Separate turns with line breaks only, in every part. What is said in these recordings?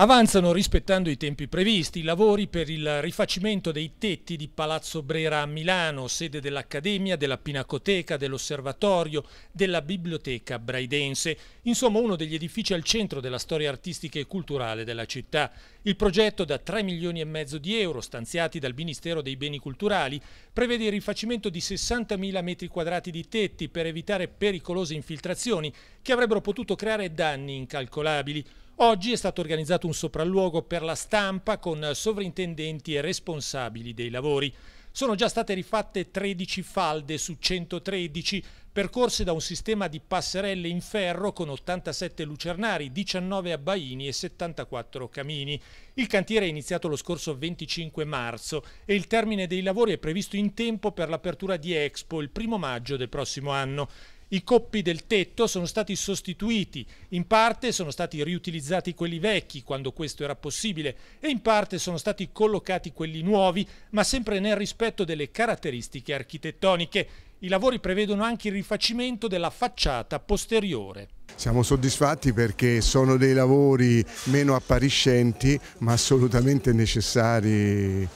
Avanzano rispettando i tempi previsti i lavori per il rifacimento dei tetti di Palazzo Brera a Milano, sede dell'Accademia, della Pinacoteca, dell'Osservatorio, della Biblioteca Braidense, insomma uno degli edifici al centro della storia artistica e culturale della città. Il progetto da 3 milioni e mezzo di euro stanziati dal Ministero dei Beni Culturali prevede il rifacimento di 60.000 metri quadrati di tetti per evitare pericolose infiltrazioni che avrebbero potuto creare danni incalcolabili. Oggi è stato organizzato un sopralluogo per la stampa con sovrintendenti e responsabili dei lavori. Sono già state rifatte 13 falde su 113, percorse da un sistema di passerelle in ferro con 87 lucernari, 19 abbaini e 74 camini. Il cantiere è iniziato lo scorso 25 marzo e il termine dei lavori è previsto in tempo per l'apertura di Expo il primo maggio del prossimo anno. I coppi del tetto sono stati sostituiti, in parte sono stati riutilizzati quelli vecchi quando questo era possibile e in parte sono stati collocati quelli nuovi, ma sempre nel rispetto delle caratteristiche architettoniche. I lavori prevedono anche il rifacimento della facciata posteriore.
Siamo soddisfatti perché sono dei lavori meno appariscenti ma assolutamente necessari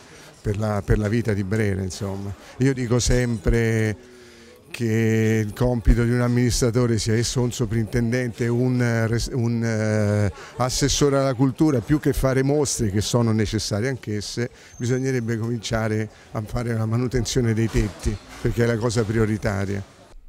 per la, per la vita di Brera. Insomma. Io dico sempre che il compito di un amministratore sia esso un eh, soprintendente, un, un uh, eh, assessore alla cultura, più che fare mostre che sono necessarie anch'esse, bisognerebbe cominciare a fare la manutenzione dei tetti perché è la cosa prioritaria.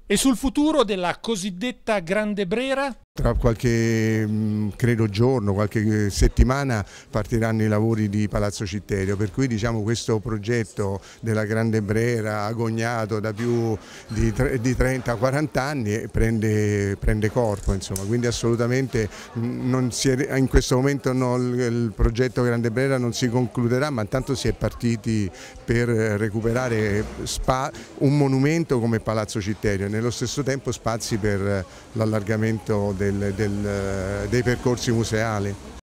E sul futuro della cosiddetta Grande Brera?
Tra qualche mm, credo, giorno, qualche eh, settimana partiranno i lavori di Palazzo Citterio, per cui diciamo, questo progetto della Grande Brera agognato da più di, 30-40 anni eh, prende, prende corpo, insomma. quindi assolutamente mm, è, in questo momento no, il, progetto Grande Brera non si concluderà, ma intanto si è partiti per recuperare spa, un monumento come Palazzo Citterio e nello stesso tempo spazi per eh, l'allargamento del del, del, dei percorsi museali.